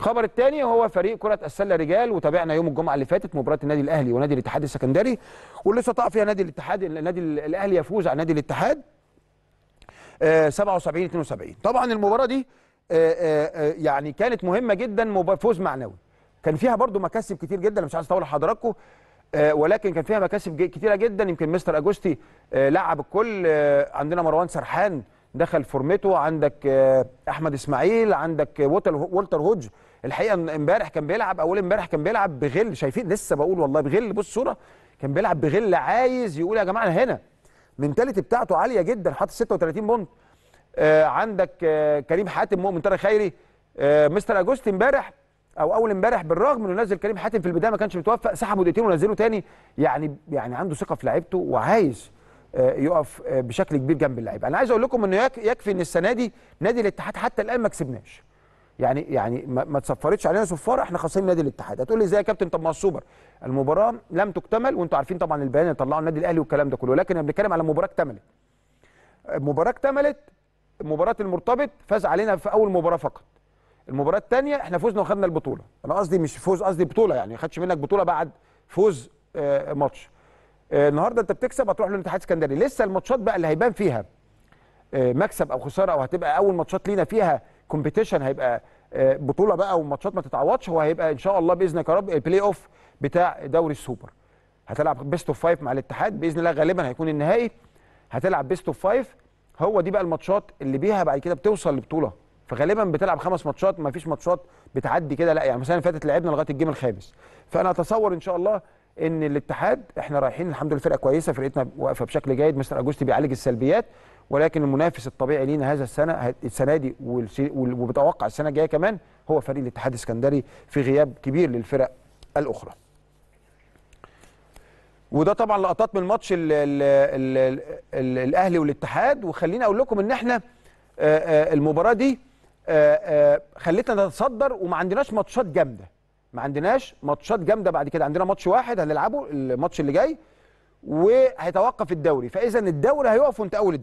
الخبر الثاني هو فريق كره السله رجال وتابعنا يوم الجمعه اللي فاتت مباراه النادي الاهلي ونادي الاتحاد السكندري واللي استطاع فيها نادي الاتحاد النادي الاهلي يفوز على نادي الاتحاد 77 آه، 72 طبعا المباراه دي آه، آه، يعني كانت مهمه جدا فوز معنوي كان فيها برضو مكاسب كتير جدا مش عايز اطول حضراتكم ولكن كان فيها مكاسب كتيره جدا يمكن مستر اجوستي لعب الكل عندنا مروان سرحان دخل فورمته عندك آه، احمد اسماعيل عندك آه، وولتر هودج الحقيقه امبارح كان بيلعب اول امبارح كان بيلعب بغل شايفين لسه بقول والله بغل بص الصوره كان بيلعب بغل عايز يقول يا جماعه انا هنا المنتاليتي بتاعته عاليه جدا حاطط 36 بونت آه، عندك كريم حاتم مؤمن طارق خيري مستر اجوست امبارح او اول امبارح بالرغم انه نزل كريم حاتم في البدايه ما كانش متوفق سحبه دقيقتين ونزله تاني يعني يعني عنده ثقه في لعيبته وعايز آه، يقف آه، بشكل كبير جنب اللعيبه انا عايز اقول لكم انه يكفي ان السنه دي نادي الاتحاد حتى الان ما كسبناش يعني يعني ما تصفرتش علينا صفاره احنا خاصين نادي الاتحاد هتقول لي ازاي يا كابتن طب ما السوبر المباراه لم تكتمل وانتم عارفين طبعا البيان اللي طلعه النادي الاهلي والكلام ده كله ولكن احنا بنتكلم على مباراه اكتملت مباراه اكتملت مباراه المرتبط فاز علينا في اول مباراه فقط المباراه الثانيه احنا فزنا وخدنا البطوله انا قصدي مش فوز قصدي بطوله يعني ما خدش منك بطوله بعد فوز آه، ماتش آه، النهارده انت بتكسب هتروح للاتحاد السكندري لسه الماتشات بقى اللي هيبان فيها آه، مكسب او خساره او هتبقى اول ماتشات لينا فيها كومبيتيشن هيبقى آه، بطوله بقى وماتشات ما تتعوضش هو هيبقى ان شاء الله باذنك يا رب البلاي اوف بتاع دوري السوبر هتلعب بيست اوف فايف مع الاتحاد باذن الله غالبا هيكون النهائي هتلعب بيست اوف فايف هو دي بقى الماتشات اللي بيها بعد كده بتوصل لبطوله فغالبا بتلعب خمس ماتشات ما فيش ماتشات بتعدي كده لا يعني مثلا فاتت لعبنا لغايه الجيم الخامس فانا اتصور ان شاء الله ان الاتحاد احنا رايحين الحمد لله فرقه كويسه فرقتنا واقفه بشكل جيد مستر اجوستي بيعالج السلبيات ولكن المنافس الطبيعي لينا هذا السنه السنه دي وبتوقع السنه الجايه كمان هو فريق الاتحاد السكندري في غياب كبير للفرق الاخرى. وده طبعا لقطات من ماتش الاهلي والاتحاد وخليني اقول لكم ان احنا المباراه دي خلتنا نتصدر وما عندناش ماتشات جامده ما عندناش ماتشات جامده بعد كده عندنا ماتش واحد هنلعبه الماتش اللي جاي وهيتوقف الدوري فاذا الدوري هيقف وانت اول الدوري